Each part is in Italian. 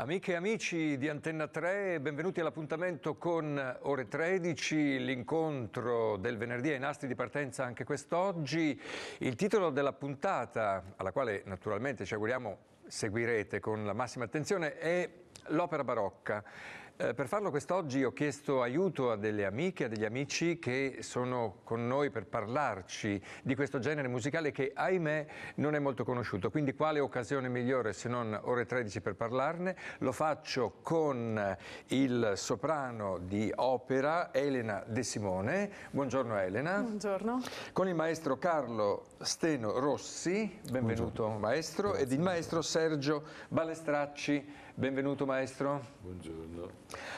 Amiche e amici di Antenna 3, benvenuti all'appuntamento con ore 13, l'incontro del venerdì ai nastri di partenza anche quest'oggi. Il titolo della puntata, alla quale naturalmente ci auguriamo seguirete con la massima attenzione, è L'opera barocca. Eh, per farlo quest'oggi ho chiesto aiuto a delle amiche, a degli amici che sono con noi per parlarci di questo genere musicale che ahimè non è molto conosciuto. Quindi quale occasione migliore se non ore 13 per parlarne? Lo faccio con il soprano di opera Elena De Simone. Buongiorno Elena. Buongiorno. Con il maestro Carlo Steno Rossi, benvenuto Buongiorno. maestro, Buongiorno. ed il maestro Sergio Balestracci. Benvenuto maestro. Buongiorno.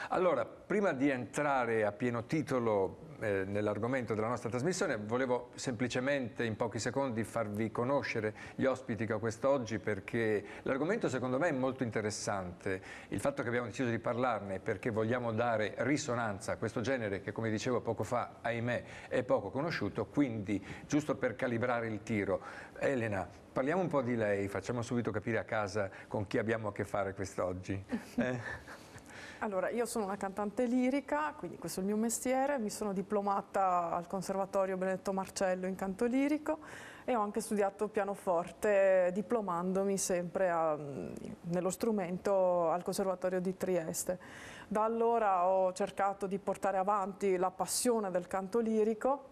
Allora, prima di entrare a pieno titolo eh, nell'argomento della nostra trasmissione, volevo semplicemente in pochi secondi farvi conoscere gli ospiti che ho quest'oggi perché l'argomento secondo me è molto interessante. Il fatto che abbiamo deciso di parlarne perché vogliamo dare risonanza a questo genere che come dicevo poco fa, ahimè, è poco conosciuto, quindi giusto per calibrare il tiro, Elena Parliamo un po' di lei, facciamo subito capire a casa con chi abbiamo a che fare quest'oggi. Eh. Allora, io sono una cantante lirica, quindi questo è il mio mestiere, mi sono diplomata al Conservatorio Benedetto Marcello in canto lirico e ho anche studiato pianoforte diplomandomi sempre a, nello strumento al Conservatorio di Trieste. Da allora ho cercato di portare avanti la passione del canto lirico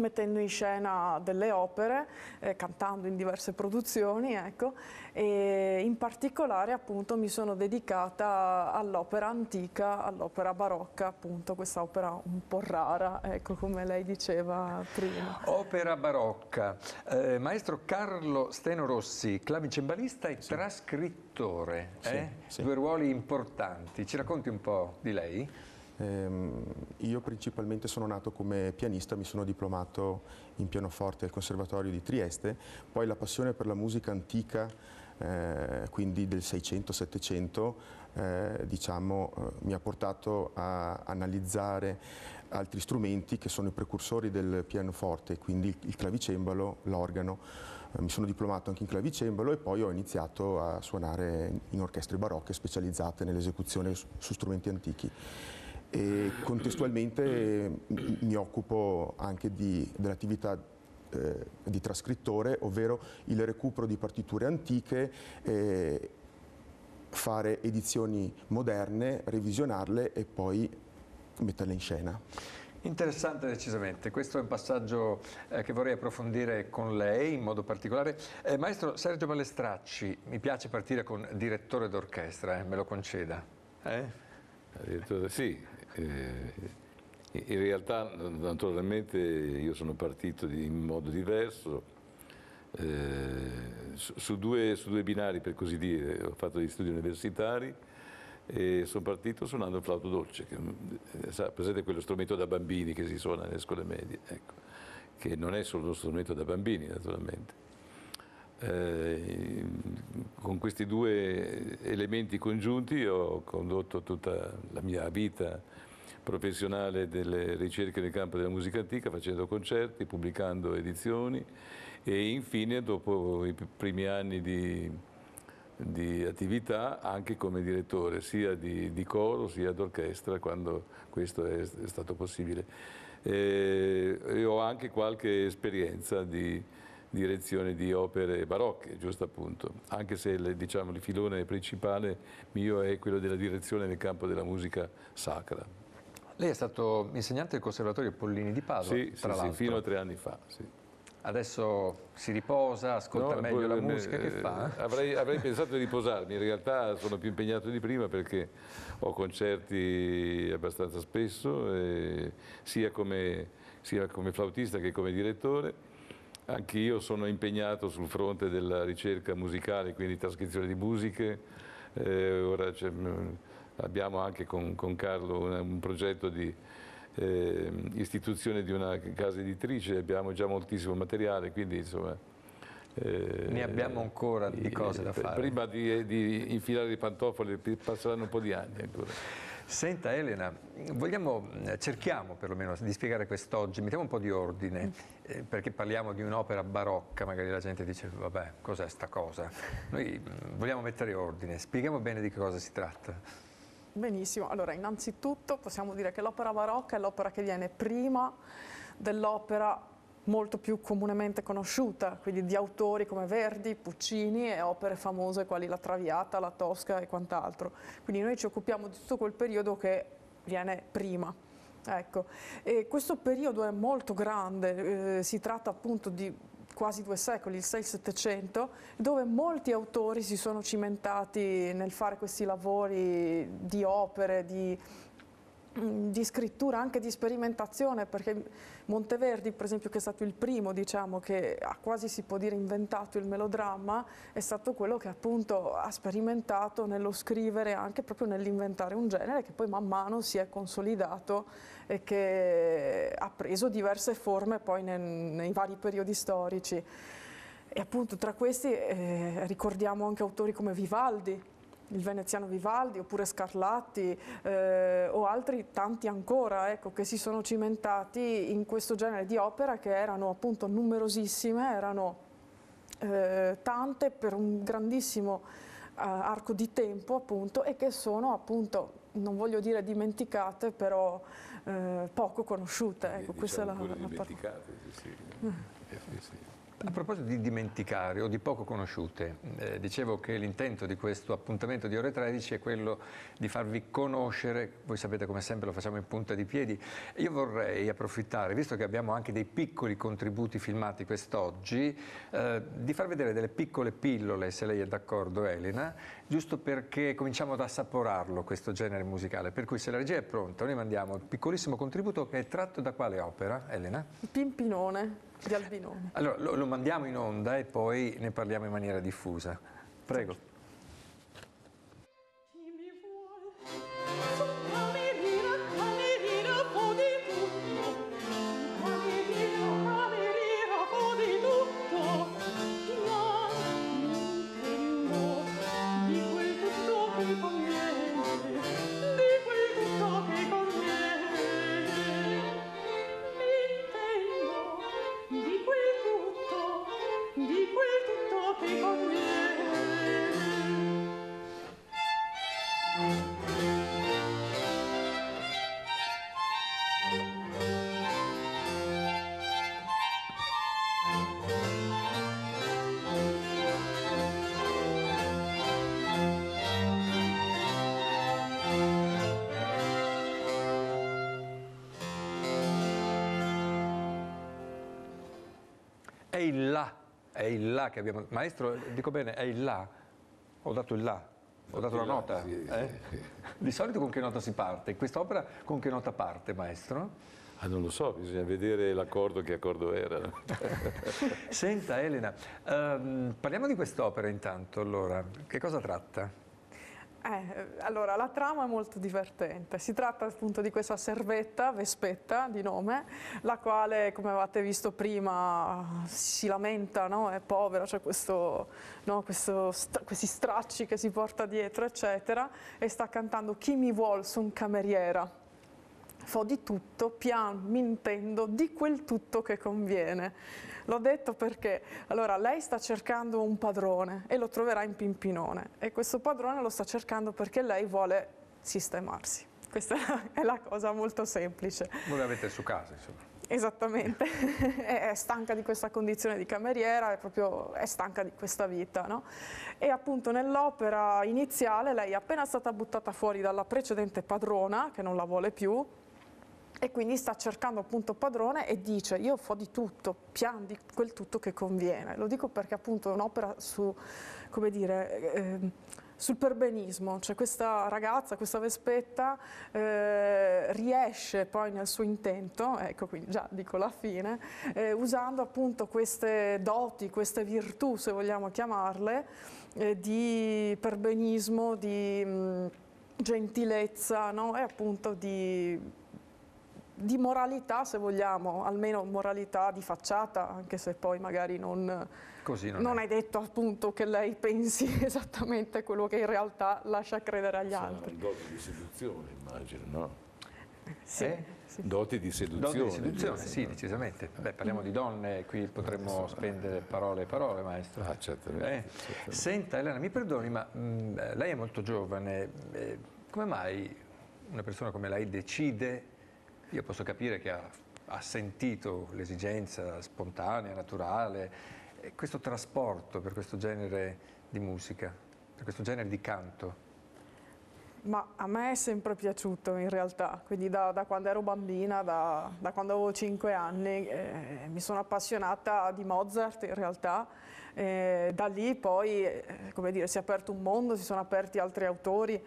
mettendo in scena delle opere, eh, cantando in diverse produzioni, ecco, e in particolare appunto mi sono dedicata all'opera antica, all'opera barocca, appunto questa opera un po' rara, ecco, come lei diceva prima. Opera barocca, eh, maestro Carlo Steno Rossi, clavicembalista e sì. trascrittore, eh? sì. due ruoli importanti, ci racconti un po' di lei? Ehm, io principalmente sono nato come pianista, mi sono diplomato in pianoforte al Conservatorio di Trieste, poi la passione per la musica antica, eh, quindi del 600-700, eh, diciamo, eh, mi ha portato a analizzare altri strumenti che sono i precursori del pianoforte, quindi il clavicembalo, l'organo. Eh, mi sono diplomato anche in clavicembalo e poi ho iniziato a suonare in orchestre barocche specializzate nell'esecuzione su, su strumenti antichi e contestualmente mi occupo anche dell'attività eh, di trascrittore, ovvero il recupero di partiture antiche, eh, fare edizioni moderne, revisionarle e poi metterle in scena. Interessante decisamente, questo è un passaggio eh, che vorrei approfondire con lei in modo particolare. Eh, maestro Sergio Balestracci, mi piace partire con direttore d'orchestra, eh, me lo conceda. Eh? Direttore, sì, eh, in realtà naturalmente io sono partito in modo diverso, eh, su, su, due, su, due, binari per così dire, ho fatto gli studi universitari e sono partito suonando il flauto dolce, che, eh, presente quello strumento da bambini che si suona nelle scuole medie, ecco, che non è solo uno strumento da bambini naturalmente. Eh, con questi due elementi congiunti ho condotto tutta la mia vita professionale delle ricerche nel campo della musica antica facendo concerti, pubblicando edizioni e infine dopo i primi anni di, di attività anche come direttore sia di, di coro sia d'orchestra quando questo è, stato possibile. E, eh, e ho anche qualche esperienza di, direzione di opere barocche, giusto appunto, anche se il, diciamo, il filone principale mio è quello della direzione nel campo della musica sacra. Lei è stato insegnante del Conservatorio Pollini di Padova, sì, tra sì, sì, fino a tre anni fa, sì. Adesso si riposa, ascolta no, meglio la musica, eh, che fa? Eh? Avrei, avrei pensato di riposarmi, in realtà sono più impegnato di prima perché ho concerti abbastanza spesso, eh, sia, come, sia come flautista che come direttore. Anch'io sono impegnato sul fronte della ricerca musicale, quindi trascrizione di musiche, eh, ora c'è mm, abbiamo anche con, con Carlo un, un, progetto di eh, istituzione di una casa editrice, abbiamo già moltissimo materiale, quindi insomma... Eh, ne abbiamo ancora di cose da fare. Prima di, di infilare i pantofoli passeranno un po' di anni ancora. Senta Elena, vogliamo, eh, cerchiamo perlomeno di spiegare quest'oggi, mettiamo un po' di ordine, mm. eh, perché parliamo di un'opera barocca, magari la gente dice vabbè cos'è sta cosa, noi mm, vogliamo mettere ordine, spieghiamo bene di che cosa si tratta. Benissimo, allora innanzitutto possiamo dire che l'opera barocca è l'opera che viene prima dell'opera molto più comunemente conosciuta, quindi di autori come Verdi, Puccini e opere famose quali La Traviata, La Tosca e quant'altro. Quindi noi ci occupiamo di tutto quel periodo che viene prima. Ecco. questo periodo è molto grande, eh, si tratta appunto di quasi due secoli, il 6-700, dove molti autori si sono cimentati nel fare questi lavori di opere, di Mm, di scrittura, anche di sperimentazione, perché Monteverdi, per esempio, che è stato il primo, diciamo, che ha quasi si può dire inventato il melodramma, è stato quello che appunto ha sperimentato nello scrivere, anche proprio nell'inventare un genere che poi man mano si è consolidato e che ha preso diverse forme poi nei, nei vari periodi storici. E appunto tra questi eh, ricordiamo anche autori come Vivaldi, il veneziano Vivaldi oppure Scarlatti eh, o altri tanti ancora ecco, che si sono cimentati in questo genere di opera che erano appunto numerosissime, erano eh, tante per un grandissimo eh, arco di tempo appunto e che sono appunto non voglio dire dimenticate però eh, poco conosciute eh, ecco, diciamo questa è la, la dimenticate, sì, sì. Eh. sì, sì. A proposito di dimenticare o di poco conosciute, eh, dicevo che l'intento di questo appuntamento di ore 13 è quello di farvi conoscere, voi sapete come sempre lo facciamo in punta di piedi, io vorrei approfittare, visto che abbiamo anche dei piccoli contributi filmati quest'oggi, eh, di far vedere delle piccole pillole, se lei è d'accordo Elena, giusto perché cominciamo ad assaporarlo questo genere musicale, per cui se la regia è pronta noi mandiamo un piccolissimo contributo che è tratto da quale opera, Elena? Pimpinone di Albinone. Allora lo, lo mandiamo in onda e poi ne parliamo in maniera diffusa. Prego. il La che abbiamo... Maestro, dico bene, è il La? Ho dato il La, ho dato la nota. Sì, eh? sì. Di solito con che nota si parte? In quest'opera con che nota parte, maestro? Ah, non lo so, bisogna vedere l'accordo, che accordo era. Senta Elena, um, parliamo di quest'opera intanto allora, che cosa tratta? Eh, allora, la trama è molto divertente. Si tratta appunto di questa servetta, Vespetta di nome, la quale, come avete visto prima, si lamenta, no? è povera, c'è cioè no? st questi stracci che si porta dietro, eccetera, e sta cantando Chi mi vuol, son cameriera. Fo di tutto, pian, mi intendo di quel tutto che conviene. L'ho detto perché, allora, lei sta cercando un padrone e lo troverà in Pimpinone e questo padrone lo sta cercando perché lei vuole sistemarsi. Questa è la cosa molto semplice. Voi avete su casa, insomma. Esattamente, è stanca di questa condizione di cameriera, è proprio è stanca di questa vita. No? E appunto nell'opera iniziale lei è appena stata buttata fuori dalla precedente padrona, che non la vuole più, e quindi sta cercando appunto padrone e dice io fo di tutto, pian di quel tutto che conviene. Lo dico perché appunto è un'opera su, come dire, eh, sul perbenismo, cioè questa ragazza, questa vespetta eh, riesce poi nel suo intento, ecco qui già dico la fine, eh, usando appunto queste doti, queste virtù se vogliamo chiamarle, eh, di perbenismo, di mh, gentilezza no? e appunto di di moralità, se vogliamo, almeno moralità di facciata, anche se poi magari non, non, non hai detto appunto che lei pensi esattamente quello che in realtà lascia credere agli Sono altri. Doti di seduzione, immagino, no? Eh, sì, eh? sì. Doti di seduzione. Doti di seduzione, sì, no? decisamente. Beh, parliamo di donne, qui potremmo so, spendere parole e parole, maestro. Ah, certamente, eh. Senta, Elena, mi perdoni, ma mh, mm, lei è molto giovane, eh, come mai una persona come lei decide io posso capire che ha, ha sentito l'esigenza spontanea, naturale, questo trasporto per questo genere di musica, per questo genere di canto? Ma a me è sempre piaciuto in realtà, quindi da, da quando ero bambina, da, da, quando avevo 5 anni, eh, mi sono appassionata di Mozart in realtà, eh, da lì poi eh, dire, si è aperto un mondo, si sono aperti altri autori,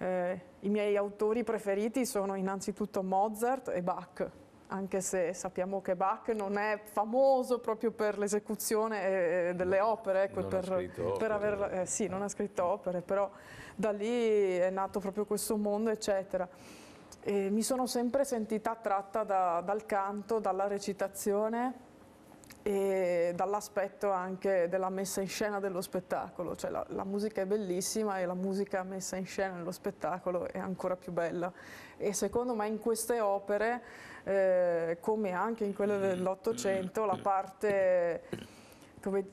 eh, I miei autori preferiti sono innanzitutto Mozart e Bach, anche se sappiamo che Bach non è famoso proprio per l'esecuzione eh, delle opere, ecco, non per, ha per opere. aver, eh, sì, non ha scritto opere, però da lì è nato proprio questo mondo, eccetera. E mi sono sempre sentita attratta da, dal canto, dalla recitazione, e dall'aspetto anche della messa in scena dello spettacolo, cioè la, la, musica è bellissima e la musica messa in scena nello spettacolo è ancora più bella e secondo me in queste opere, eh, come anche in quelle dell'Ottocento, la parte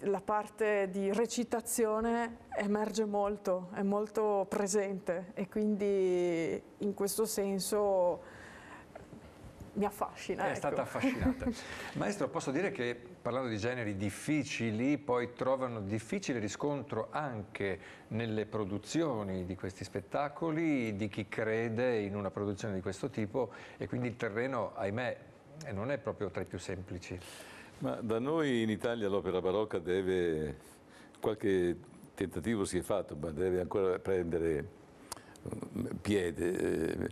la parte di recitazione emerge molto, è molto presente e quindi in questo senso mi affascina. È ecco. stata affascinata. Maestro, posso dire che parlando di generi difficili, poi trovano difficile riscontro anche nelle produzioni di questi spettacoli, di chi crede in una produzione di questo tipo e quindi il terreno, ahimè, non è proprio tra i più semplici. Ma da noi in Italia l'opera barocca deve, qualche tentativo si è fatto, ma deve ancora prendere piede, eh,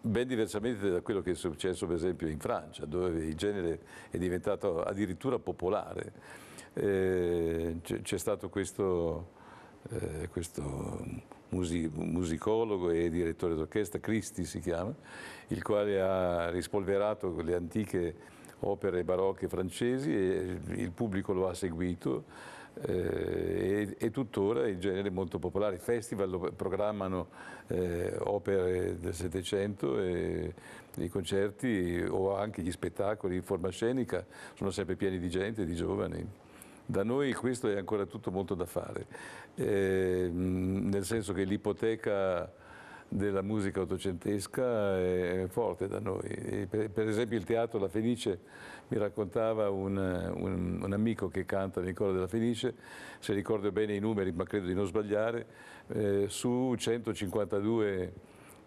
ben diversamente da quello che è successo per esempio in Francia, dove il genere è diventato addirittura popolare. Eh, c'è stato questo, eh, questo musicologo e direttore d'orchestra, Cristi si chiama, il quale ha rispolverato le antiche opere barocche francesi e il pubblico lo ha seguito eh, e, e, tuttora in genere molto popolare. I Festival programmano eh, opere del Settecento i concerti o anche gli spettacoli in forma scenica sono sempre pieni di gente, di giovani. Da noi questo è ancora tutto molto da fare, eh, nel senso che l'ipoteca della musica ottocentesca è forte da noi. Per esempio il teatro La Fenice, mi raccontava un, un, un amico che canta nel coro della Fenice, se ricordo bene i numeri, ma credo di non sbagliare, eh, su 152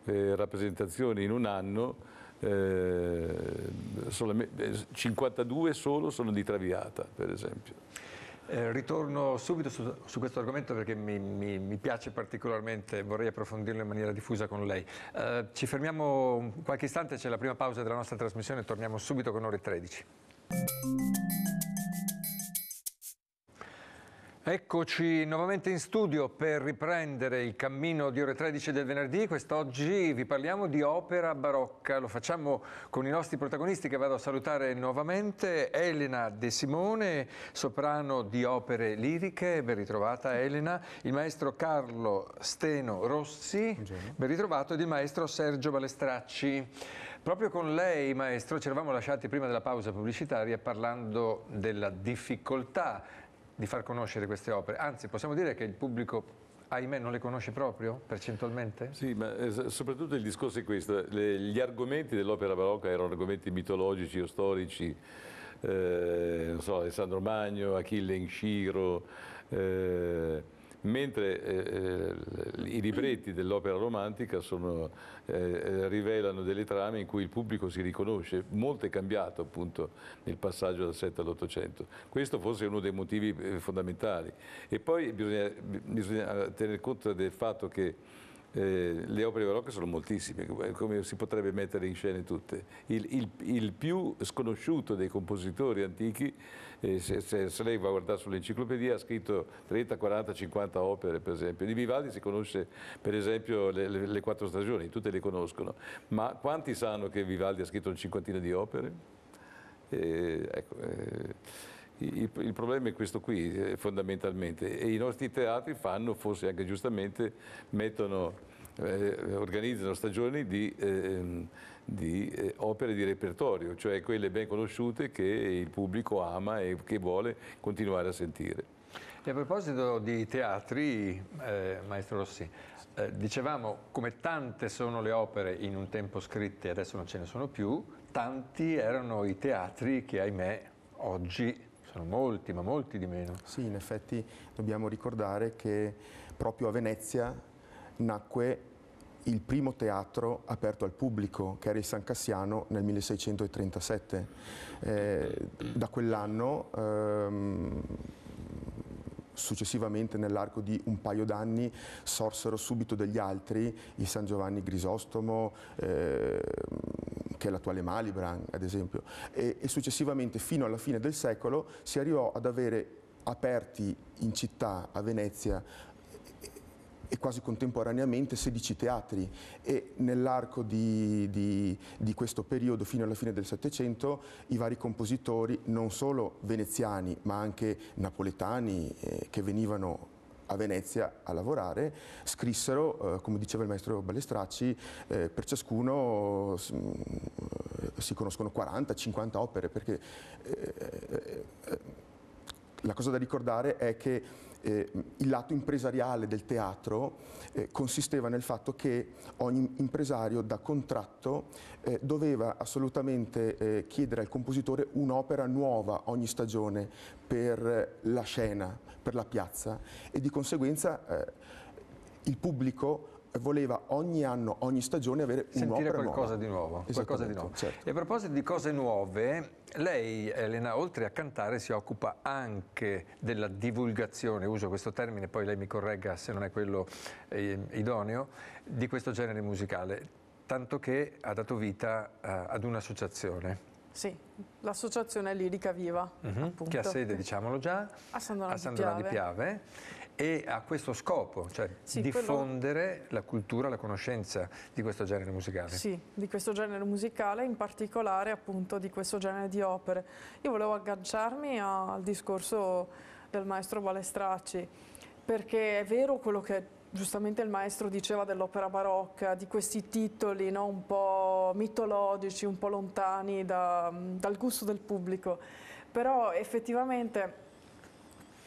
eh, rappresentazioni in un anno, eh, 52 eh, solo sono di Traviata, per esempio. Eh, ritorno subito su, su, questo argomento perché mi, mi, mi piace particolarmente, e vorrei approfondirlo in maniera diffusa con lei. Eh, ci fermiamo qualche istante, c'è la prima pausa della nostra trasmissione torniamo subito con ore 13. Eccoci nuovamente in studio per riprendere il cammino di ore 13 del venerdì. Quest'oggi vi parliamo di opera barocca. Lo facciamo con i nostri protagonisti che vado a salutare nuovamente. Elena De Simone, soprano di opere liriche, ben ritrovata Elena. Il maestro Carlo Steno Rossi, ben ritrovato, ed il maestro Sergio Balestracci. Proprio con lei, maestro, ci eravamo lasciati prima della pausa pubblicitaria parlando della difficoltà di far conoscere queste opere. Anzi, possiamo dire che il pubblico ahimè non le conosce proprio percentualmente? Sì, ma eh, soprattutto il discorso è questo, le, gli argomenti dell'opera barocca erano argomenti mitologici o storici, eh, non so, Alessandro Magno, Achille in Sciro, eh, mentre eh, eh, i libretti dell'opera romantica sono, eh, eh, rivelano delle trame in cui il pubblico si riconosce, molto è cambiato appunto nel passaggio dal 7 all'800, questo forse è uno dei motivi eh, fondamentali e poi bisogna, bisogna tener conto del fatto che eh, le opere barocche sono moltissime, come si potrebbe mettere in scena tutte. Il, il, il più sconosciuto dei compositori antichi, eh, se, se, se, lei va a guardare sull'enciclopedia, ha scritto 30, 40, 50 opere, per esempio. Di Vivaldi si conosce, per esempio, le, le, le quattro stagioni, tutte le conoscono, ma quanti sanno che Vivaldi ha scritto una cinquantina di opere? Eh, ecco, eh, il, il, problema è questo qui eh, fondamentalmente e i nostri teatri fanno, forse anche giustamente, mettono, eh, organizzano stagioni di, ehm, eh, di, opere di repertorio, cioè quelle ben conosciute che il pubblico ama e che vuole continuare a sentire. E a proposito di teatri, eh, Maestro Rossi, eh, dicevamo come tante sono le opere in un tempo scritte, adesso non ce ne sono più, tanti erano i teatri che ahimè oggi sono molti, ma molti di meno. Sì, in effetti dobbiamo ricordare che proprio a Venezia nacque il primo teatro aperto al pubblico, che era il San Cassiano nel 1637. Eh, da quell'anno, ehm, successivamente nell'arco di un paio d'anni, sorsero subito degli altri, il San Giovanni Grisostomo, eh, che è l'attuale Malibran ad esempio, e, e successivamente fino alla fine del secolo si arrivò ad avere aperti in città, a Venezia, e quasi contemporaneamente 16 teatri e nell'arco di, di, di, questo periodo fino alla fine del Settecento i vari compositori non solo veneziani ma anche napoletani eh, che venivano a Venezia a lavorare, scrissero, eh, come diceva il maestro Balestracci, eh, per ciascuno mm, eh, si conoscono 40-50 opere, perché eh, eh, la cosa da ricordare è che eh, il lato impresariale del teatro eh, consisteva nel fatto che ogni impresario da contratto eh, doveva assolutamente chiedere al compositore un'opera nuova ogni stagione per la scena per la piazza e di conseguenza eh, il pubblico voleva ogni anno, ogni stagione avere Sentire qualcosa di nuovo. Qualcosa di nuovo. Certo. E a proposito di cose nuove, lei Elena oltre a cantare si occupa anche della divulgazione, uso questo termine, poi lei mi corregga se non è quello eh, idoneo, di questo genere musicale, tanto che ha dato vita eh, ad un'associazione. Sì, l'associazione Lirica Viva, mhm. uh -huh, che ha sede, diciamolo già, a San Donato, a San Donato di, Piave. e ha questo scopo, cioè sì, diffondere quello... la cultura, la conoscenza di questo genere musicale. Sì, di questo genere musicale, in particolare appunto di questo genere di opere. Io volevo agganciarmi al discorso del maestro Balestracci, perché è vero quello che giustamente il maestro diceva dell'opera barocca, di questi titoli no, un po' mitologici, un po' lontani da, dal gusto del pubblico, però effettivamente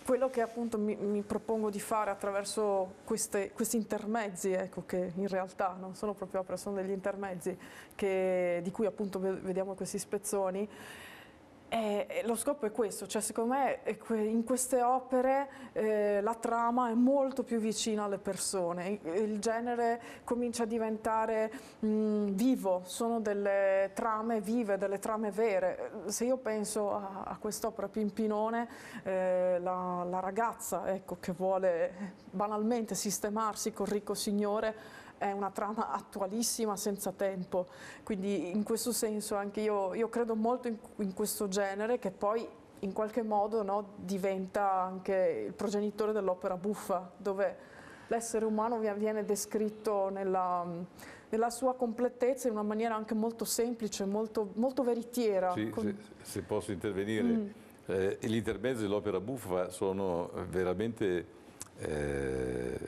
quello che appunto mi, mi, propongo di fare attraverso queste, questi intermezzi, ecco, che in realtà non sono proprio opera, sono degli intermezzi che, di cui appunto vediamo questi spezzoni, eh, lo scopo è questo, cioè secondo me in queste opere eh, la trama è molto più vicina alle persone, il genere comincia a diventare mh, vivo, sono delle trame vive, delle trame vere. Se io penso a, a quest'opera Pimpinone, eh, la, la, ragazza ecco, che vuole banalmente sistemarsi col ricco signore, è una trama attualissima senza tempo, quindi in questo senso anche io, io credo molto in, in questo genere che poi in qualche modo no, diventa anche il progenitore dell'opera buffa, dove l'essere umano viene descritto nella, nella, sua completezza in una maniera anche molto semplice, molto, molto veritiera. Sì, Con... se, se, posso intervenire, mm. eh, l'intermezzo e l'opera buffa sono veramente... Eh,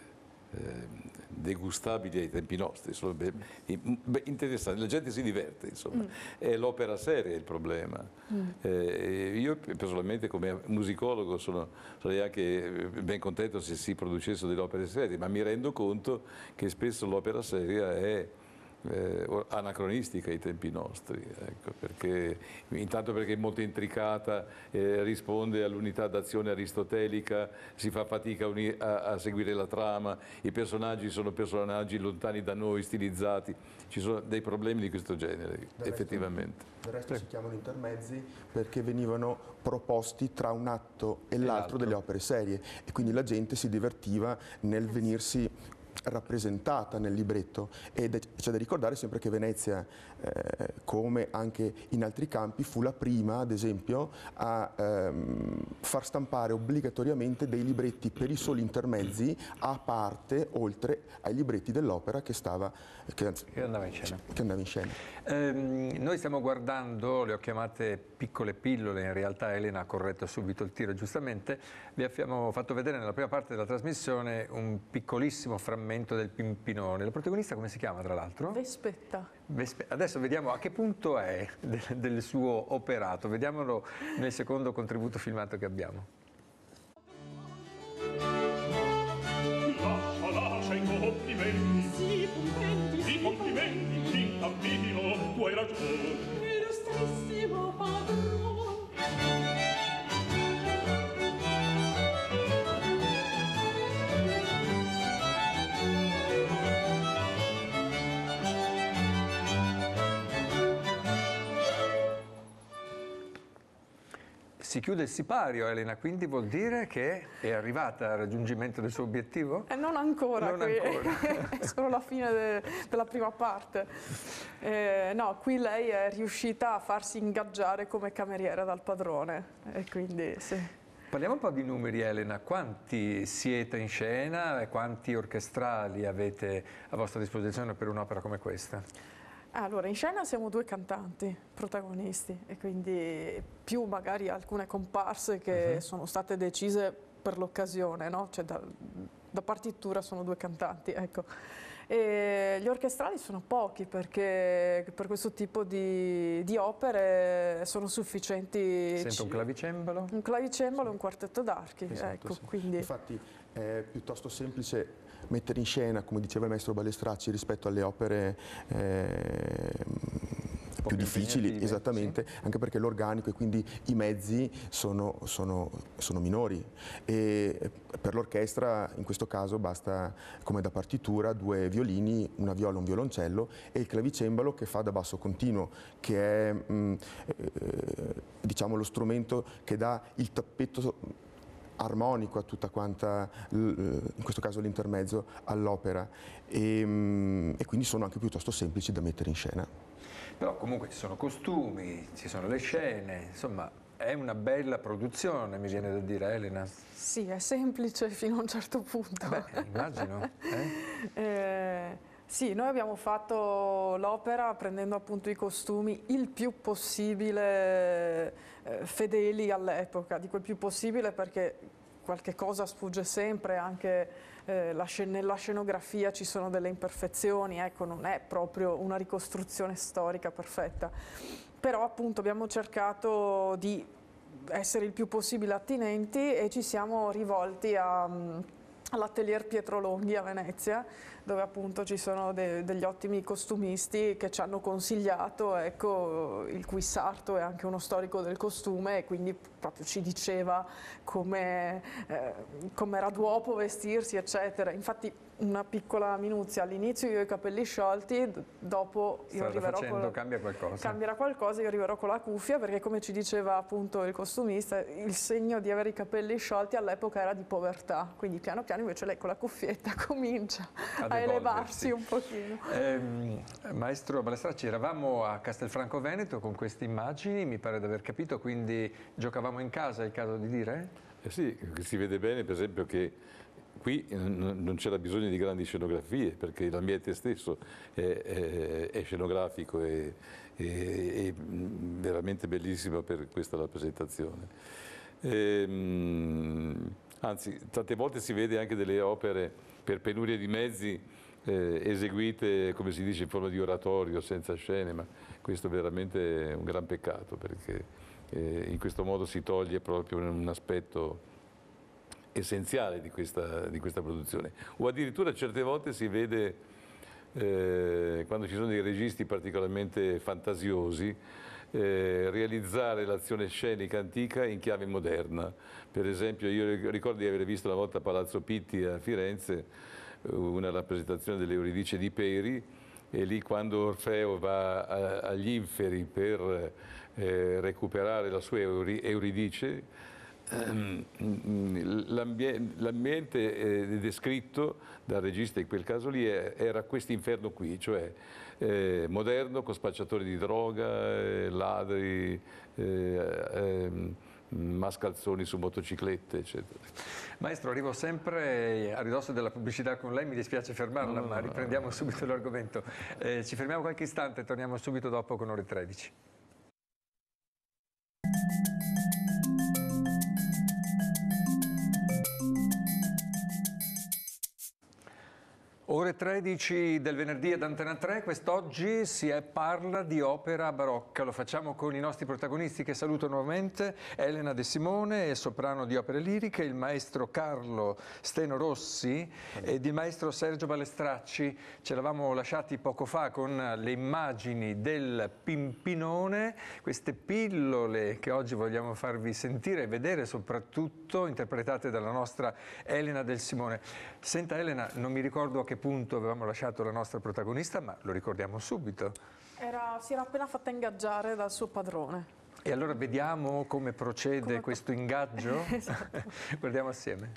eh, degustabili ai tempi nostri, insomma, beh, interessante, la gente si diverte, insomma, mm. è l'opera seria il problema. Mm. Eh, io personalmente come musicologo sono, sarei anche eh, ben contento se si producessero delle opere serie, ma mi rendo conto che spesso l'opera seria è eh, anacronistica ai tempi nostri, ecco, perché, intanto perché è molto intricata, eh, risponde all'unità d'azione aristotelica, si fa fatica a, a, seguire la trama, i personaggi sono personaggi lontani da noi, stilizzati, ci sono dei problemi di questo genere, del effettivamente. del resto Prego. si chiamano intermezzi perché venivano proposti tra un atto e l'altro delle opere serie e quindi la gente si divertiva nel venirsi rappresentata nel libretto e c'è da ricordare sempre che Venezia, eh, come anche in altri campi, fu la prima, ad esempio, a ehm, far stampare obbligatoriamente dei libretti per i soli intermezzi a parte, oltre ai libretti dell'opera che, che, che andava in scena. Andava in scena. Ehm, noi stiamo guardando, le ho chiamate piccole pillole, in realtà Elena ha corretto subito il tiro giustamente, vi abbiamo fatto vedere nella prima parte della trasmissione un piccolissimo frammento Testamento del Pimpinone. La protagonista come si chiama tra l'altro? Vespetta. Vespe Adesso vediamo a che punto è del, del suo operato, vediamolo nel secondo contributo filmato che abbiamo. Si chiude il sipario, Elena, quindi vuol dire che è arrivata al raggiungimento del suo obiettivo? Eh, non ancora, non qui, ancora. è solo la fine de, della prima parte. Eh, no, qui lei è riuscita a farsi ingaggiare come cameriera dal padrone, e quindi sì. Parliamo un po' di numeri, Elena. Quanti siete in scena e quanti orchestrali avete a vostra disposizione per un'opera come questa? Allora, in scena siamo due cantanti protagonisti e quindi più magari alcune comparse che uh mhm. -huh. sono state decise per l'occasione, no? cioè da, da, partitura sono due cantanti, ecco. E gli orchestrali sono pochi perché per questo tipo di, di opere sono sufficienti... Sempre un clavicembalo? Un clavicembalo e sì. un quartetto d'archi, esatto, ecco, sì. quindi... Infatti è eh, piuttosto semplice mettere in scena, come diceva il maestro Balestracci, rispetto alle opere eh, più difficili, esattamente, sì. anche perché l'organico e quindi i mezzi sono, sono, sono minori e per l'orchestra in questo caso basta come da partitura due violini, una viola, un violoncello e il clavicembalo che fa da basso continuo, che è mh, mm, eh, diciamo lo strumento che dà il tappeto armonico a tutta quanta, eh, in questo caso l'intermezzo, all'opera e, ehm, e quindi sono anche piuttosto semplici da mettere in scena. Però comunque ci sono costumi, ci sono le scene, insomma è una bella produzione, mi viene da dire Elena. Sì, è semplice fino a un certo punto. Beh, ah, immagino. Eh? eh... Sì, noi abbiamo fatto l'opera prendendo appunto i costumi il più possibile eh, fedeli all'epoca, dico il più possibile perché qualche cosa sfugge sempre, anche eh, la scen nella scenografia ci sono delle imperfezioni, ecco, non è proprio una ricostruzione storica perfetta, però appunto abbiamo cercato di essere il più possibile attinenti e ci siamo rivolti a... Mh, mm, all'atelier Pietro Longhi a Venezia, dove appunto ci sono de degli ottimi costumisti che ci hanno consigliato, ecco, il cui Sarto è anche uno storico del costume e quindi proprio ci diceva come, eh, come era duopo vestirsi, eccetera. Infatti una piccola minuzia, all'inizio io ho i capelli sciolti, dopo io State arriverò facendo, con... cambia qualcosa. Cambierà qualcosa, io arriverò con la cuffia perché come ci diceva appunto il costumista, il segno di avere i capelli sciolti all'epoca era di povertà, quindi piano piano invece lei con la cuffietta comincia Ad a elevarsi un pochino. Eh, maestro Balestracci, eravamo a Castelfranco Veneto con queste immagini, mi pare di aver capito, quindi giocavamo in casa, è il caso di dire? Eh sì, si vede bene per esempio che qui non c'era bisogno di grandi scenografie perché l'ambiente stesso è, è, è scenografico e è, veramente bellissimo per questa rappresentazione. E, ehm, anzi, tante volte si vede anche delle opere per penuria di mezzi eh, eseguite, come si dice, in forma di oratorio, senza scene, ma questo è veramente un gran peccato perché eh, in questo modo si toglie proprio un aspetto essenziale di questa, di questa produzione. O addirittura certe volte si vede, eh, quando ci sono dei registi particolarmente fantasiosi, eh, realizzare l'azione scenica antica in chiave moderna. Per esempio io ricordo di aver visto una volta a Palazzo Pitti a Firenze eh, una rappresentazione dell'Euridice di Peri e lì quando Orfeo va agli inferi per eh, recuperare la sua Euridice Ehm, mm, mm, l'ambiente eh, descritto dal regista in quel caso lì era questo inferno qui, cioè eh, moderno con spacciatori di droga, eh, ladri, eh, ehm, mascalzoni su motociclette, eccetera. Maestro, arrivo sempre a ridosso della pubblicità con lei, mi dispiace fermarla, no, ma riprendiamo no, no. subito l'argomento. Eh, ci fermiamo qualche istante e torniamo subito dopo con ore 13. Ore 13 del venerdì ad Antena 3, quest'oggi si è parla di opera barocca. Lo facciamo con i nostri protagonisti che saluto nuovamente Elena De Simone, soprano di opere liriche, il maestro Carlo Steno Rossi ed il maestro Sergio Balestracci. Ce l'avamo lasciati poco fa con le immagini del Pimpinone, queste pillole che oggi vogliamo farvi sentire e vedere, soprattutto interpretate dalla nostra Elena De Simone. Senta Elena, non mi ricordo a che che punto avevamo lasciato la nostra protagonista, ma lo ricordiamo subito. Era, si era appena fatta ingaggiare dal suo padrone. E allora vediamo come procede come... questo ingaggio? esatto. Guardiamo assieme.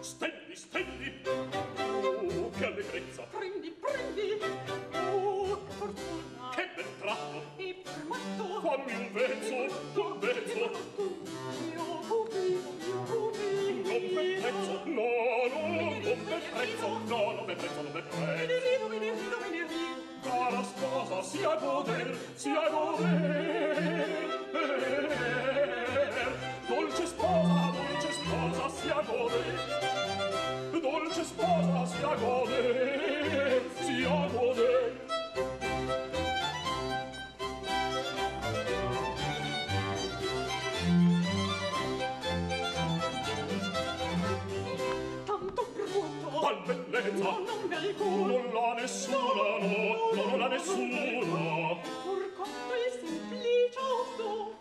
Stendi, stendi! Oh, che allegrezza! Prendi, prendi! Oh, fortuna! Che bel tratto! E matto! Fammi un vezzo, un vezzo! Dolce sposa sia gode sia gode Dolce sposa dolce sposa sia gode Dolce sposa sia nessuno, la nessuno, no, non la nessuno. Pur quanto il semplice otto.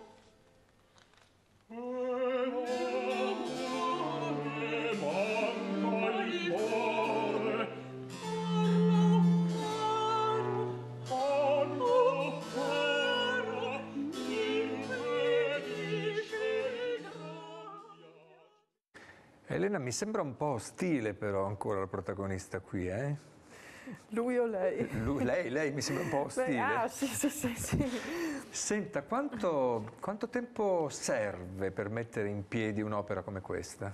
Elena, mi sembra un po' ostile però ancora la protagonista qui, eh? Lui o lei? Lui, lei, lei mi sembra un po' ostile. ah, sì, sì, sì. sì. Senta, quanto, quanto tempo serve per mettere in piedi un'opera come questa?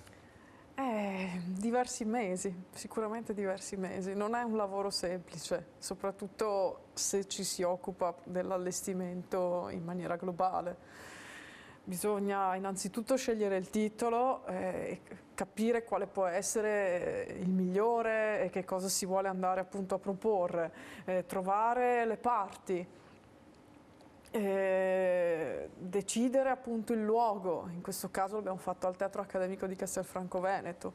Eh, diversi mesi, sicuramente diversi mesi. Non è un lavoro semplice, soprattutto se ci si occupa dell'allestimento in maniera globale bisogna innanzitutto scegliere il titolo eh, e capire quale può essere eh, il migliore e che cosa si vuole andare appunto a proporre, eh, trovare le parti. Eh, decidere appunto il luogo, in questo caso l'abbiamo fatto al Teatro Accademico di Castelfranco Veneto,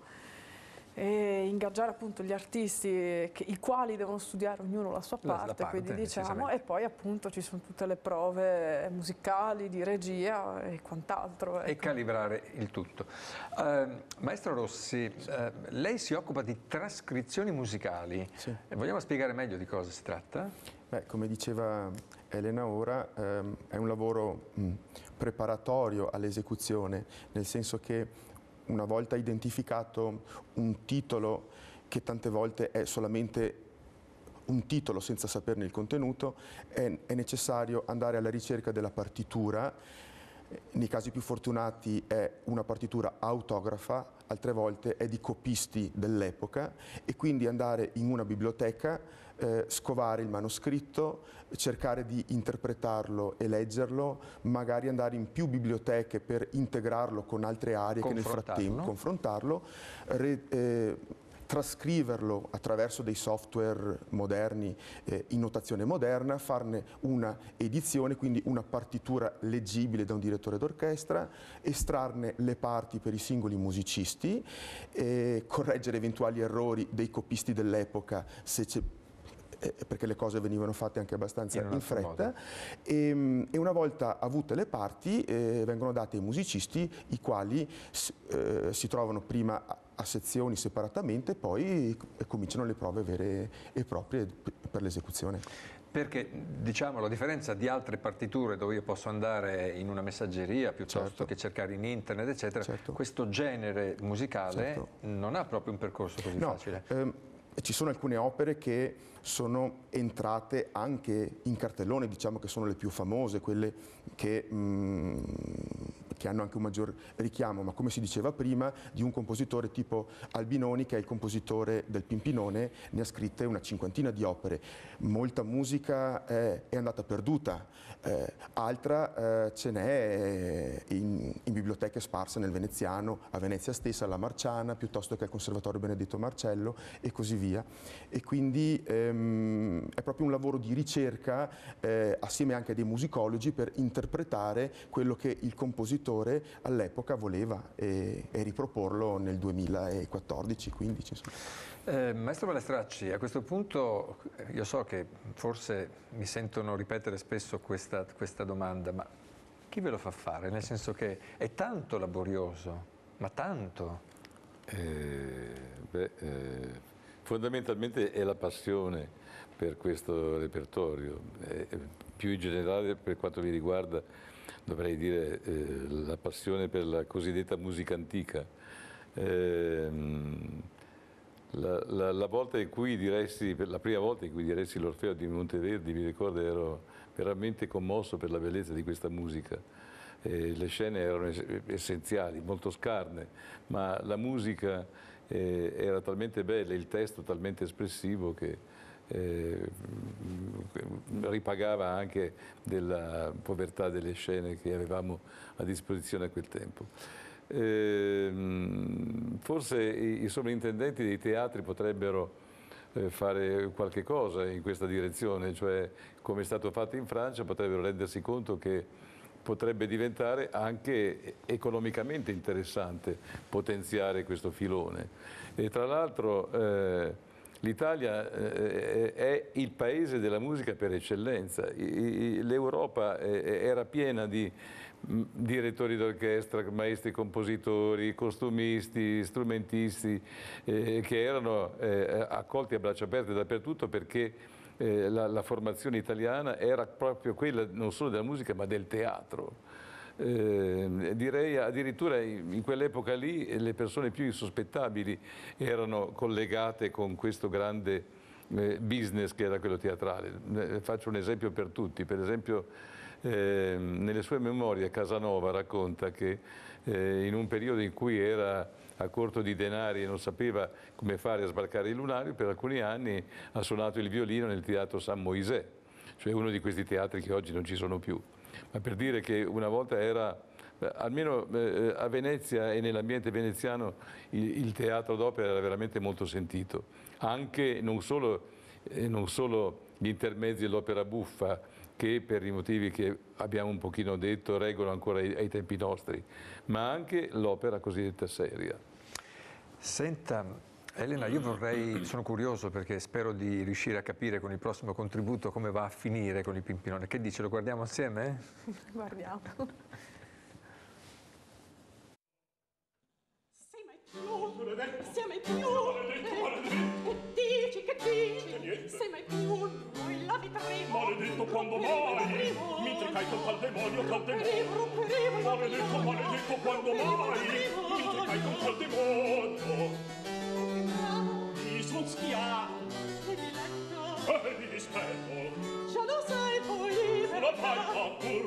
e ingaggiare appunto gli artisti che, i quali devono studiare ognuno la sua parte, la parte quindi diciamo e poi appunto ci sono tutte le prove musicali di regia e quant'altro ecco. e calibrare il tutto uh, Maestro Rossi sì. uh, eh, lei si occupa di trascrizioni musicali sì. vogliamo spiegare meglio di cosa si tratta? Beh, come diceva Elena ora ehm, è un lavoro mh, mm, preparatorio all'esecuzione nel senso che una volta identificato un titolo che tante volte è solamente un titolo senza saperne il contenuto, è, è necessario andare alla ricerca della partitura nei casi più fortunati è una partitura autografa, altre volte è di copisti dell'epoca e quindi andare in una biblioteca eh, scovare il manoscritto, cercare di interpretarlo e leggerlo, magari andare in più biblioteche per integrarlo con altre aree che nel frattempo confrontarlo, re, eh, trascriverlo attraverso dei software moderni eh, in notazione moderna, farne una edizione, quindi una partitura leggibile da un direttore d'orchestra, estrarne le parti per i singoli musicisti, eh, correggere eventuali errori dei copisti dell'epoca se, c'è eh, perché le cose venivano fatte anche abbastanza in, in fretta e, ehm, e, una volta avute le parti eh, vengono date ai musicisti i quali eh, si trovano prima a, sezioni separatamente e poi cominciano le prove vere e proprie per l'esecuzione perché diciamo la differenza di altre partiture dove io posso andare in una messaggeria piuttosto certo. che cercare in internet eccetera certo. questo genere musicale certo. non ha proprio un percorso così no, facile ehm, ci sono alcune opere che sono entrate anche in cartellone, diciamo che sono le più famose, quelle che mh, mm, che hanno anche un maggior richiamo, ma come si diceva prima, di un compositore tipo Albinoni, che è il compositore del Pimpinone, ne ha scritte una cinquantina di opere. Molta musica eh, è andata perduta, eh, altra eh, ce n'è eh, in, in, biblioteche sparse nel veneziano, a Venezia stessa, alla Marciana, piuttosto che al Conservatorio Benedetto Marcello e così via. E quindi ehm, è proprio un lavoro di ricerca, eh, assieme anche a dei musicologi, per interpretare quello che il compositore l'editore all'epoca voleva e, eh, e, riproporlo nel 2014-15. Eh, Maestro Balestracci, a questo punto io so che forse mi sentono ripetere spesso questa, questa domanda, ma chi ve lo fa fare? Nel senso che è tanto laborioso, ma tanto. Eh, beh, eh, fondamentalmente è la passione per questo repertorio, eh, più in generale per quanto mi riguarda dovrei dire, eh, la passione per la cosiddetta musica antica. Eh, la, la, la, volta in cui diressi, la prima volta in cui diressi l'Orfeo di Monteverdi, mi ricordo, ero veramente commosso per la bellezza di questa musica. Eh, le scene erano essenziali, molto scarne, ma la musica eh, era talmente bella, il testo talmente espressivo che eh, ripagava anche della povertà delle scene che avevamo a disposizione a quel tempo. Ehm, forse i, i sovrintendenti dei teatri potrebbero eh, fare qualche cosa in questa direzione, cioè come è stato fatto in Francia potrebbero rendersi conto che potrebbe diventare anche economicamente interessante potenziare questo filone. E tra l'altro eh, L'Italia eh, è il paese della musica per eccellenza, l'Europa eh, eh, era piena di mm, direttori d'orchestra, maestri compositori, costumisti, strumentisti che erano accolti a braccia aperte dappertutto perché la, la formazione italiana era proprio quella non solo della musica ma del teatro eh, direi addirittura in quell'epoca lì eh, le persone più insospettabili erano collegate con questo grande eh, business che era quello teatrale. Faccio un esempio per tutti, per esempio eh, nelle sue memorie Casanova racconta che eh, in un periodo in cui era a corto di denari e non sapeva come fare a sbarcare il lunario, per alcuni anni ha suonato il violino nel teatro San Moisè, cioè uno di questi teatri che oggi non ci sono più ma per dire che una volta era, eh, almeno eh, eh, a Venezia e nell'ambiente veneziano, il, il teatro d'opera era veramente molto sentito, anche non solo, non solo gli intermezzi dell'opera buffa, che per i motivi che abbiamo un pochino detto regolano ancora ai, ai tempi nostri, ma anche l'opera cosiddetta seria. Senta, Elena, io vorrei, sono curioso perché spero di riuscire a capire con il prossimo contributo come va a finire con il Pimpinone. Che dice, lo guardiamo assieme? guardiamo. Sei mai più, maledetto. sei mai più, maledetto, maledetto. dici che dici, sei mai più, noi la vitremo. Maledetto quando mai, mentre caito col demonio, col demonio. Romperemo, maledetto, maledetto quando mai, mentre caito col demonio. sunt schia. E mi letto. E mi dispetto. Già lo sai, tu libertà. Lo sai,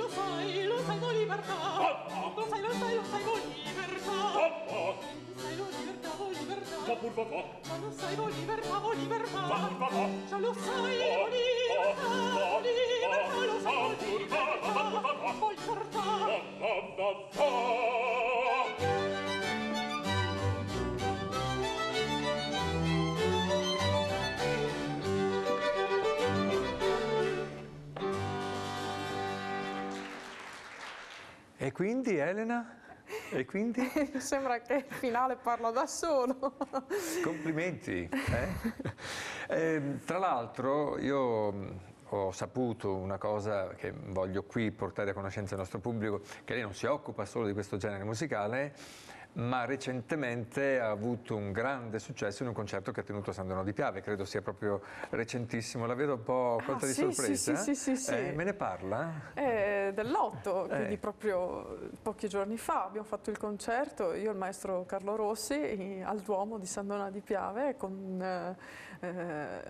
lo sai, lo sai, tu libertà. Lo sai, lo sai, lo sai, tu libertà. Papà. sai lo sai lo sai, tu libertà, tu sai lo sai lo sai, libertà, tu sai Lo sai, tu libertà. Ma pur papà. sai lo sai Ma E quindi Elena? E quindi? Mi sembra che il finale parla da solo. Complimenti. Eh? Eh, tra l'altro io mm, ho saputo una cosa che voglio qui portare a conoscenza del nostro pubblico, che lei non si occupa solo di questo genere musicale, ma recentemente ha avuto un grande successo in un concerto che ha tenuto a San Donato di Piave, credo sia proprio recentissimo, la vedo un po' ah, colta ah, di sì, sorpresa. Sì, sì, sì, sì, eh? eh, me ne parla? È eh, dell'8, eh. quindi eh. proprio pochi giorni fa abbiamo fatto il concerto, io e il maestro Carlo Rossi al Duomo di San Donato di Piave con eh, eh,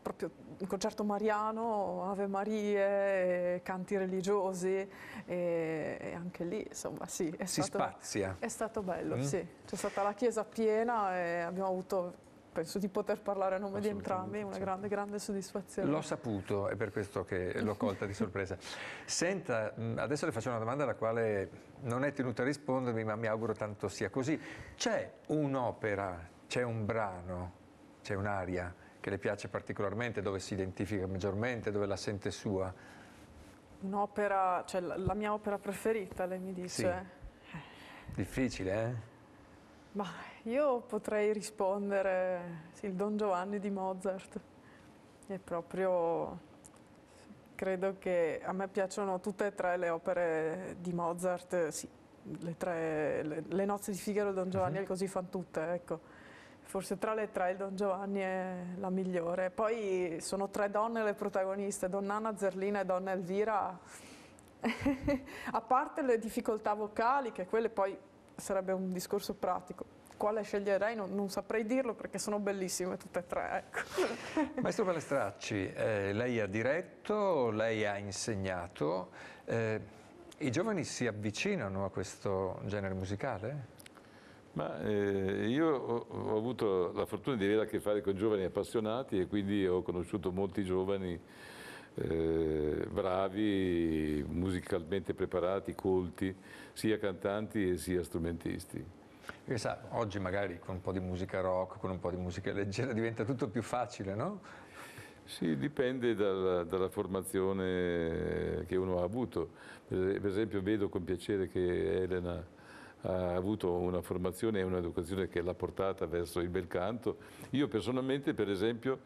proprio un concerto mariano, Ave Marie, eh, canti religiosi e, e anche lì insomma sì, è, si stato, spazia. è stato bello, mm. sì. c'è stata la chiesa piena e abbiamo avuto penso di poter parlare a nome di entrambi, una certo. grande, grande soddisfazione. L'ho saputo, è per questo che l'ho colta di sorpresa. Senta, mm, adesso le faccio una domanda alla quale non è tenuta a rispondermi, ma mi auguro tanto sia così. C'è un'opera, c'è un brano c'è un'aria che le piace particolarmente, dove si identifica maggiormente, dove la sente sua? Un'opera, cioè la mia opera preferita, lei mi dice. Sì. Difficile, eh? Ma io potrei rispondere, sì, il Don Giovanni di Mozart. È proprio credo che a me piacciono tutte e tre le opere di Mozart, sì, le, tre, le, le nozze di Figaro, Don Giovanni uh mhm. -huh. così fan tutte, ecco. Forse tra le tre il Don Giovanni è la migliore. Poi sono tre donne le protagoniste, Donnana Zerlina e Donna Elvira. a parte le difficoltà vocali, che quelle poi sarebbe un discorso pratico. Quale sceglierei? Non, non saprei dirlo perché sono bellissime tutte e tre. Ecco. Maestro Palestracci, eh, lei ha diretto, lei ha insegnato. Eh, I giovani si avvicinano a questo genere musicale? Ma eh, io ho, ho, avuto la fortuna di avere a che fare con giovani appassionati e quindi ho conosciuto molti giovani eh, bravi, musicalmente preparati, colti, sia cantanti sia strumentisti. Perché sa, oggi magari con un po' di musica rock, con un po' di musica leggera diventa tutto più facile, no? Sì, dipende dalla, dalla, formazione che uno ha avuto. Per esempio vedo con piacere che Elena ha avuto una formazione e un'educazione che l'ha portata verso il bel canto. Io personalmente, per esempio,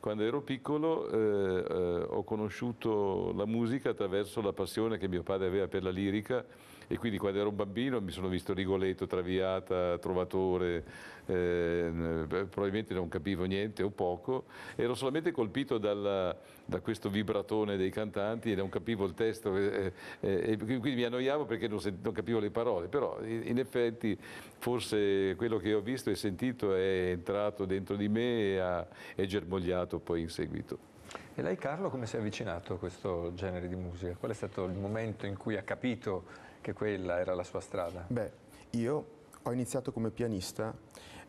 quando ero piccolo eh, eh, ho conosciuto la musica attraverso la passione che mio padre aveva per la lirica e quindi quando ero un bambino mi sono visto Rigoletto, Traviata, Trovatore, eh, probabilmente non capivo niente o poco, ero solamente colpito dalla, da questo vibratone dei cantanti e non capivo il testo eh, eh, quindi mi annoiavo perché non, non, capivo le parole, però in effetti forse quello che ho visto e sentito è entrato dentro di me e ha, è germogliato poi in seguito. E lei Carlo come si è avvicinato a questo genere di musica? Qual è stato il momento in cui ha capito che quella era la sua strada? Beh, io ho iniziato come pianista,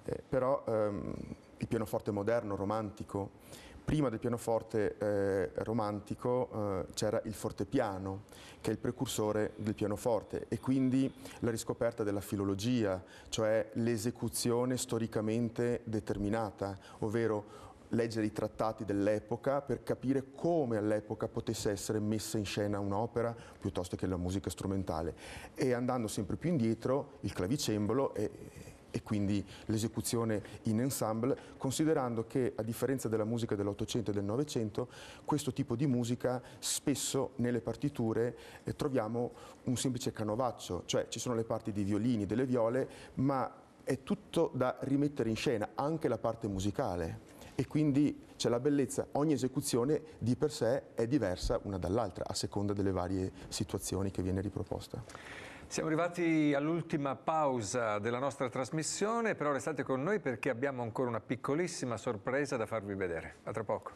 eh, però ehm, il pianoforte moderno, romantico, prima del pianoforte eh, romantico eh, c'era il fortepiano, che è il precursore del pianoforte, e quindi la riscoperta della filologia, cioè l'esecuzione storicamente determinata, ovvero leggere i trattati dell'epoca per capire come all'epoca potesse essere messa in scena un'opera piuttosto che la musica strumentale. E andando sempre più indietro, il clavicembalo è, e quindi l'esecuzione in ensemble, considerando che a differenza della musica dell'Ottocento e del Novecento, questo tipo di musica spesso nelle partiture eh, troviamo un semplice canovaccio, cioè ci sono le parti dei violini, delle viole, ma è tutto da rimettere in scena, anche la parte musicale e quindi c'è la bellezza, ogni esecuzione di per sé è diversa una dall'altra a seconda delle varie situazioni che viene riproposta. Siamo arrivati all'ultima pausa della nostra trasmissione, però restate con noi perché abbiamo ancora una piccolissima sorpresa da farvi vedere. A tra poco.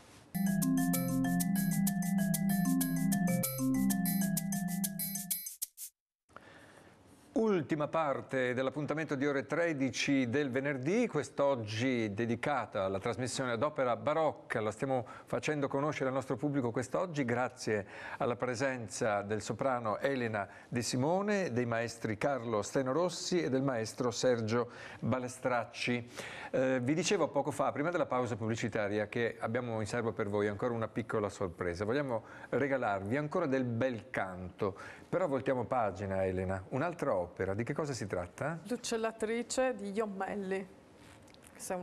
l'ultima parte dell'appuntamento di ore 13 del venerdì, quest'oggi dedicata alla trasmissione ad opera barocca. La stiamo facendo conoscere al nostro pubblico quest'oggi grazie alla presenza del soprano Elena De Simone, dei maestri Carlo Steno Rossi e del maestro Sergio Balestracci. Eh, vi dicevo poco fa, prima della pausa pubblicitaria, che abbiamo in serbo per voi ancora una piccola sorpresa. Vogliamo regalarvi ancora del bel canto però voltiamo pagina, Elena. Un'altra opera, di che cosa si tratta? L'uccellatrice di Iommelli.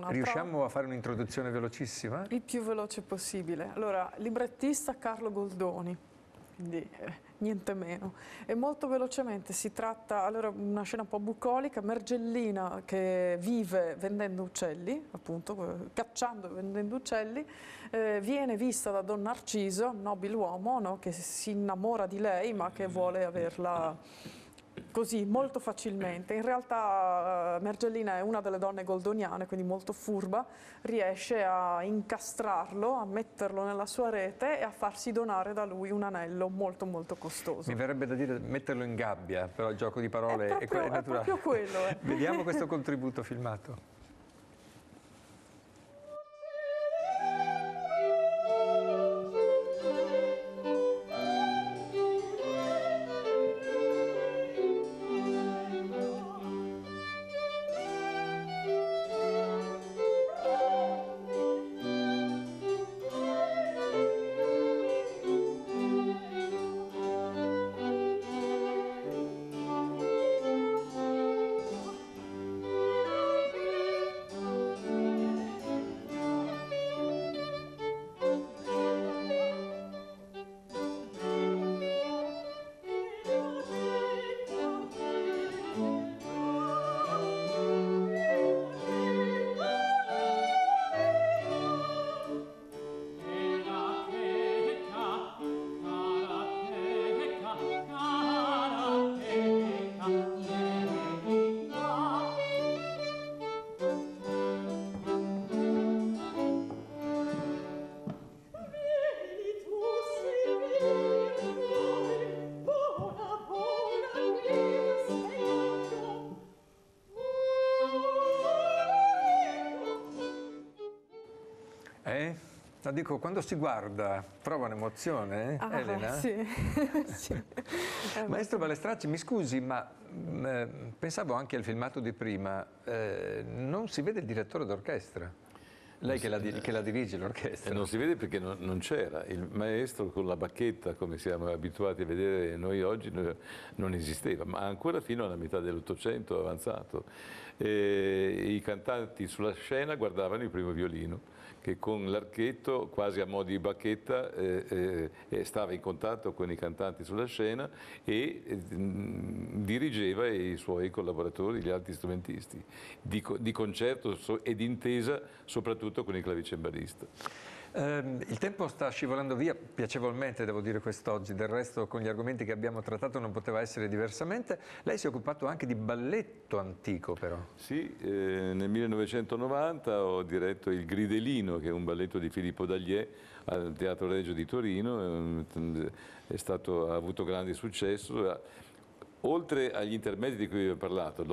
Riusciamo a fare un'introduzione velocissima? Il più veloce possibile. Allora, librettista Carlo Goldoni, quindi eh, niente meno. E molto velocemente si tratta, allora una scena un po' bucolica, Mergellina che vive vendendo uccelli, appunto, eh, cacciando e vendendo uccelli, eh, viene vista da Don Narciso, nobiluomo, no? che si innamora di lei ma che vuole averla così molto facilmente. In realtà eh, Mergellina è una delle donne goldoniane, quindi molto furba, riesce a incastrarlo, a metterlo nella sua rete e a farsi donare da lui un anello molto molto costoso. Mi verrebbe da dire metterlo in gabbia, però il gioco di parole è, proprio, è, è naturale. È proprio quello. Eh. Vediamo questo contributo filmato. dico, quando si guarda, prova un'emozione, eh, ah, Elena? Sì. sì. Maestro Balestracci, mi scusi, ma mh, mm, eh, pensavo anche al filmato di prima, eh, non si vede il direttore d'orchestra? Lei che la, che la dirige l'orchestra? Eh, non si vede perché non, non c'era. Il maestro con la bacchetta, come siamo abituati a vedere noi oggi, non esisteva, ma ancora fino alla metà dell'Ottocento avanzato. E I cantanti sulla scena guardavano il primo violino che con l'archetto, quasi a mo' di bacchetta, eh, eh, eh, stava in contatto con i cantanti sulla scena e eh, dirigeva i suoi collaboratori, gli altri strumentisti, di, di concerto so, e intesa soprattutto con il clavicembalista. Eh, il tempo sta scivolando via piacevolmente, devo dire quest'oggi, del resto con gli argomenti che abbiamo trattato non poteva essere diversamente. Lei si è occupato anche di balletto antico però. Sì, eh, nel 1990 ho diretto Il Gridelino, che è un balletto di Filippo Dagliè al Teatro Regio di Torino, ehm, stato, ha avuto grande successo. Oltre agli intermedi di cui vi ho parlato,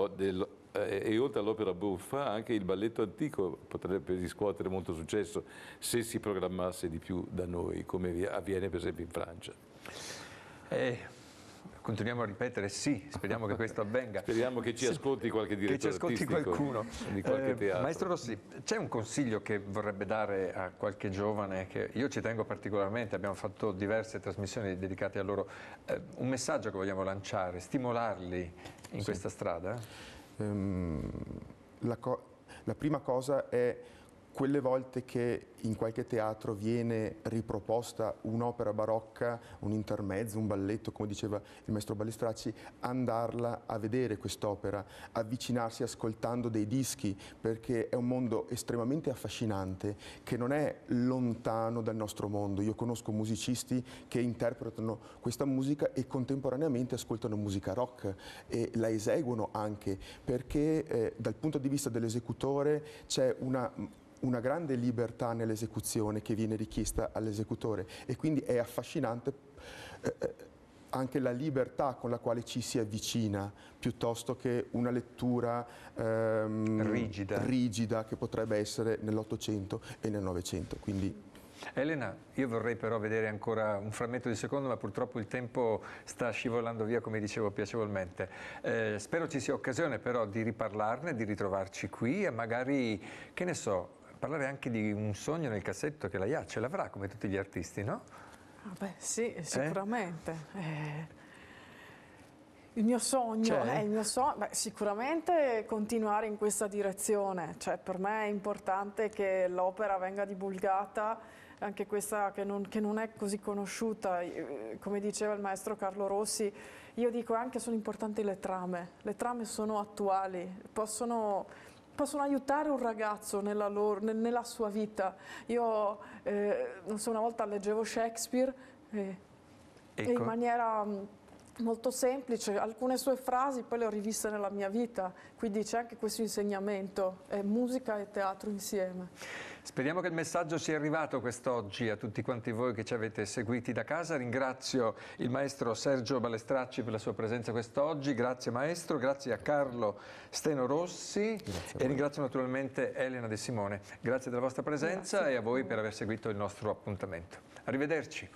eh, e, oltre all'opera buffa anche il balletto antico potrebbe riscuotere molto successo se si programmasse di più da noi, come avviene per esempio in Francia. Eh. Continuiamo a ripetere sì, speriamo che questo avvenga. Speriamo che ci ascolti qualche direttore Che ci ascolti qualcuno. Di qualche eh, teatro. Maestro Rossi, c'è un consiglio che vorrebbe dare a qualche giovane che io ci tengo particolarmente, abbiamo fatto diverse trasmissioni dedicate a loro. Eh, un messaggio che vogliamo lanciare, stimolarli in sì. questa strada? Ehm, la, la prima cosa è quelle volte che in qualche teatro viene riproposta un'opera barocca, un intermezzo, un balletto, come diceva il maestro Balestracci, andarla a vedere quest'opera, avvicinarsi ascoltando dei dischi, perché è un mondo estremamente affascinante che non è lontano dal nostro mondo. Io conosco musicisti che interpretano questa musica e contemporaneamente ascoltano musica rock e la eseguono anche, perché eh, dal punto di vista dell'esecutore c'è una una grande libertà nell'esecuzione che viene richiesta all'esecutore e quindi è affascinante eh, eh, anche la libertà con la quale ci si avvicina piuttosto che una lettura ehm, rigida. rigida. che potrebbe essere nell'Ottocento e nel Novecento. Quindi... Elena, io vorrei però vedere ancora un frammento di secondo, ma purtroppo il tempo sta scivolando via, come dicevo, piacevolmente. Eh, spero ci sia occasione però di riparlarne, di ritrovarci qui e magari, che ne so, parlare anche di un sogno nel cassetto che la IA ce l'avrà come tutti gli artisti, no? Ah beh, sì, eh? sicuramente. Eh? Eh. Il mio sogno, cioè? eh, il mio so beh, sicuramente continuare in questa direzione, cioè, per me è importante che l'opera venga divulgata, anche questa che non, che non, è così conosciuta, come diceva il maestro Carlo Rossi, io dico anche sono importanti le trame, le trame sono attuali, possono possono aiutare un ragazzo nella, loro, nella sua vita. Io, eh, so, una volta leggevo Shakespeare e, eh, ecco. e in ecco. maniera mm, molto semplice, alcune sue frasi poi le ho riviste nella mia vita, quindi c'è anche questo insegnamento, è musica e teatro insieme. Speriamo che il messaggio sia arrivato quest'oggi a tutti quanti voi che ci avete seguiti da casa. Ringrazio il maestro Sergio Balestracci per la sua presenza quest'oggi. Grazie maestro, grazie a Carlo Steno Rossi e ringrazio naturalmente Elena De Simone. Grazie della vostra presenza grazie. e a voi per aver seguito il nostro appuntamento. Arrivederci.